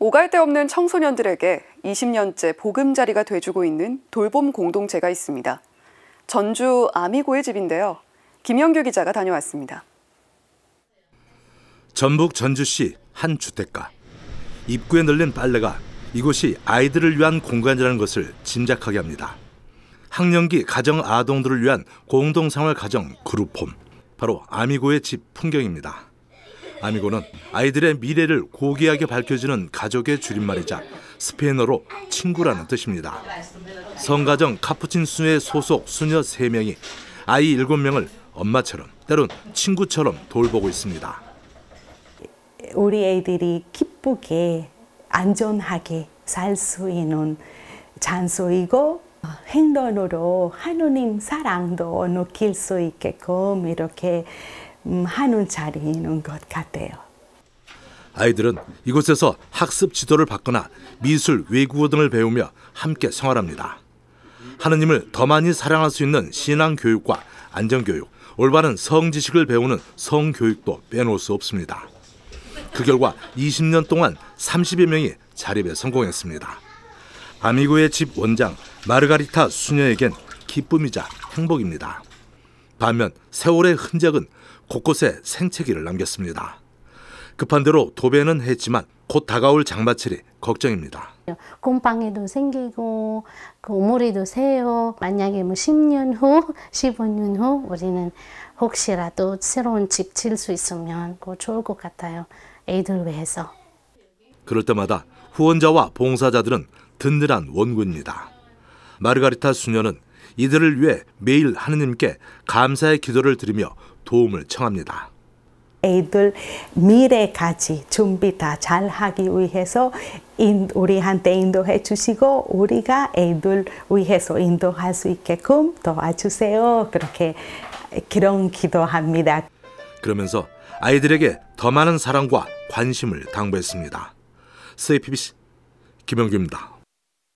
오갈 데 없는 청소년들에게 20년째 보금자리가 돼주고 있는 돌봄 공동체가 있습니다. 전주 아미고의 집인데요. 김영규 기자가 다녀왔습니다. 전북 전주시 한 주택가. 입구에 널린 빨래가 이곳이 아이들을 위한 공간이라는 것을 짐작하게 합니다. 학령기 가정 아동들을 위한 공동생활 가정 그룹홈. 바로 아미고의 집 풍경입니다. 아미고는 아이들의 미래를 고귀하게 밝혀지는 가족의 줄임말이자 스페인어로 친구라는 뜻입니다. 성가정 카푸친수의 소속 수녀 3명이 아이 7명을 엄마처럼 때론 친구처럼 돌보고 있습니다. 우리 애들이 기쁘게 안전하게 살 수 있는 장소이고 행동으로 하느님 사랑도 느낄 수 있게끔 이렇게 하는 음, 자리인 것 같아요. 아이들은 이곳에서 학습 지도를 받거나 미술, 외국어 등을 배우며 함께 생활합니다. 하느님을 더 많이 사랑할 수 있는 신앙 교육과 안전 교육, 올바른 성 지식을 배우는 성 교육도 빼놓을 수 없습니다. 그 결과 20년 동안 30여 명이 자립에 성공했습니다. 아미고의 집 원장 마르가리타 수녀에겐 기쁨이자 행복입니다. 반면 세월의 흔적은 곳곳에 생채기를 남겼습니다. 급한 대로 도배는 했지만 곧 다가올 장마철이 걱정입니다. 곰팡이도 생기고 그 우물이도 새요. 만약에 뭐 10년 후, 15년 후 우리는 혹시라도 새로운 집질수 있으면 그 좋을 것 같아요. 애들 위해서. 그럴 때마다 후원자와 봉사자들은 든든한 원군입니다. 마르가리타 수녀는 이들을 위해 매일 하느님께 감사의 기도를 드리며 도움을 청합니다. 애들 미래까지 준비 다 잘하기 위해서 우리한테 인도해 주시고 우리가 애들 위해서 인도할 수 있게끔 도와주세요. 그렇게 그런 기도합니다. 그러면서 아이들에게 더 많은 사랑과 관심을 당부했습니다. c p b c 김영규입니다.